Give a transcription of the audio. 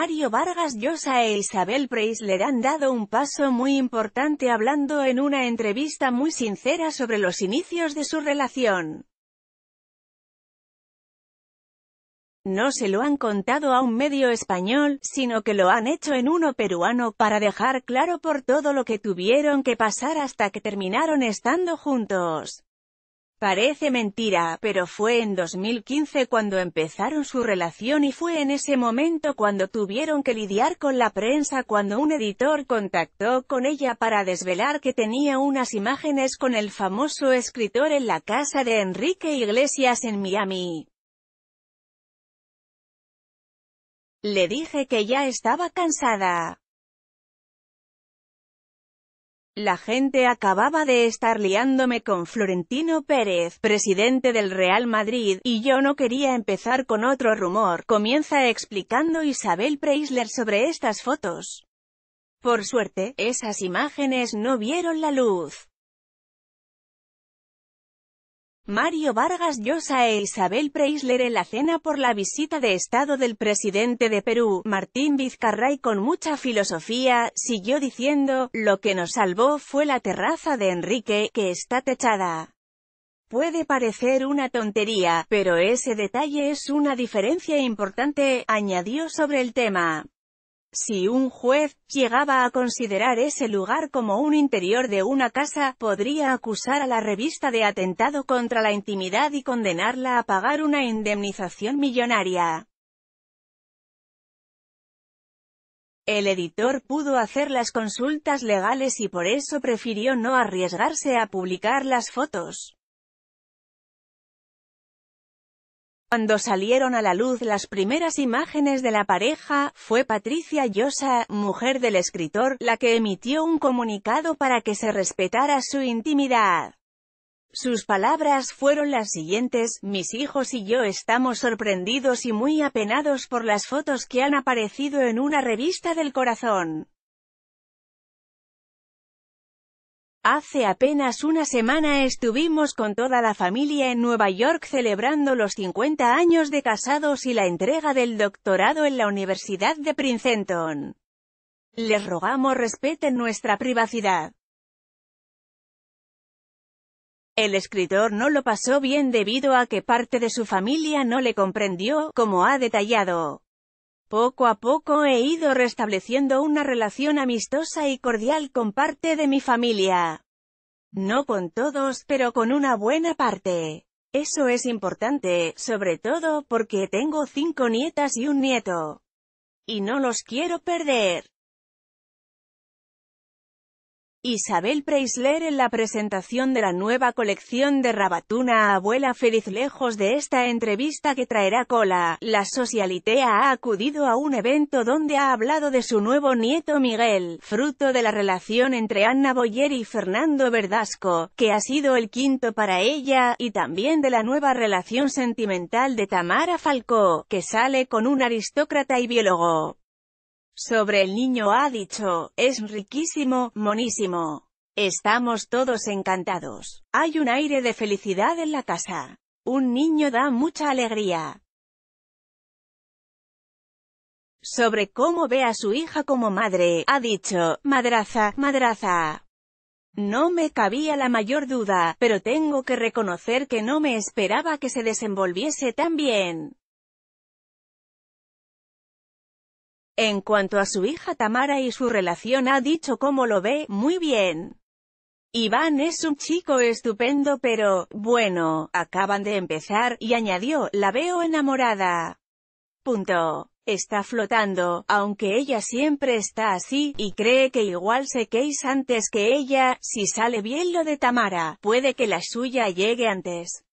Mario Vargas Llosa e Isabel le han dado un paso muy importante hablando en una entrevista muy sincera sobre los inicios de su relación. no se lo han contado a un medio español, sino que lo han hecho en uno peruano, para dejar claro por todo lo que tuvieron que pasar hasta que terminaron estando juntos. Parece mentira, pero fue en 2015 cuando empezaron su relación y fue en ese momento cuando tuvieron que lidiar con la prensa cuando un editor contactó con ella para desvelar que tenía unas imágenes con el famoso escritor en la casa de Enrique Iglesias en Miami. Le dije que ya estaba cansada. La gente acababa de estar liándome con Florentino Pérez, presidente del Real Madrid, y yo no quería empezar con otro rumor, comienza explicando Isabel Preisler sobre estas fotos. Por suerte, esas imágenes no vieron la luz. Mario Vargas Llosa e Isabel Preisler en la cena por la visita de Estado del presidente de Perú, Martín Vizcarray con mucha filosofía, siguió diciendo, lo que nos salvó fue la terraza de Enrique, que está techada. Puede parecer una tontería, pero ese detalle es una diferencia importante, añadió sobre el tema. Si un juez llegaba a considerar ese lugar como un interior de una casa, podría acusar a la revista de atentado contra la intimidad y condenarla a pagar una indemnización millonaria. El editor pudo hacer las consultas legales y por eso prefirió no arriesgarse a publicar las fotos. Cuando salieron a la luz las primeras imágenes de la pareja, fue Patricia Llosa, mujer del escritor, la que emitió un comunicado para que se respetara su intimidad. Sus palabras fueron las siguientes, mis hijos y yo estamos sorprendidos y muy apenados por las fotos que han aparecido en una revista del corazón. Hace apenas una semana estuvimos con toda la familia en Nueva York celebrando los 50 años de casados y la entrega del doctorado en la Universidad de Princeton. Les rogamos respeten nuestra privacidad. El escritor no lo pasó bien debido a que parte de su familia no le comprendió, como ha detallado. Poco a poco he ido restableciendo una relación amistosa y cordial con parte de mi familia. No con todos, pero con una buena parte. Eso es importante, sobre todo porque tengo cinco nietas y un nieto. Y no los quiero perder. Isabel Preisler en la presentación de la nueva colección de Rabatuna Abuela Feliz lejos de esta entrevista que traerá cola, la socialitea ha acudido a un evento donde ha hablado de su nuevo nieto Miguel, fruto de la relación entre Anna Boyer y Fernando Verdasco, que ha sido el quinto para ella, y también de la nueva relación sentimental de Tamara Falcó, que sale con un aristócrata y biólogo. Sobre el niño ha dicho, es riquísimo, monísimo. Estamos todos encantados. Hay un aire de felicidad en la casa. Un niño da mucha alegría. Sobre cómo ve a su hija como madre, ha dicho, madraza, madraza. No me cabía la mayor duda, pero tengo que reconocer que no me esperaba que se desenvolviese tan bien. En cuanto a su hija Tamara y su relación ha dicho cómo lo ve, muy bien. Iván es un chico estupendo pero, bueno, acaban de empezar, y añadió, la veo enamorada. Punto. Está flotando, aunque ella siempre está así, y cree que igual se quéis antes que ella, si sale bien lo de Tamara, puede que la suya llegue antes.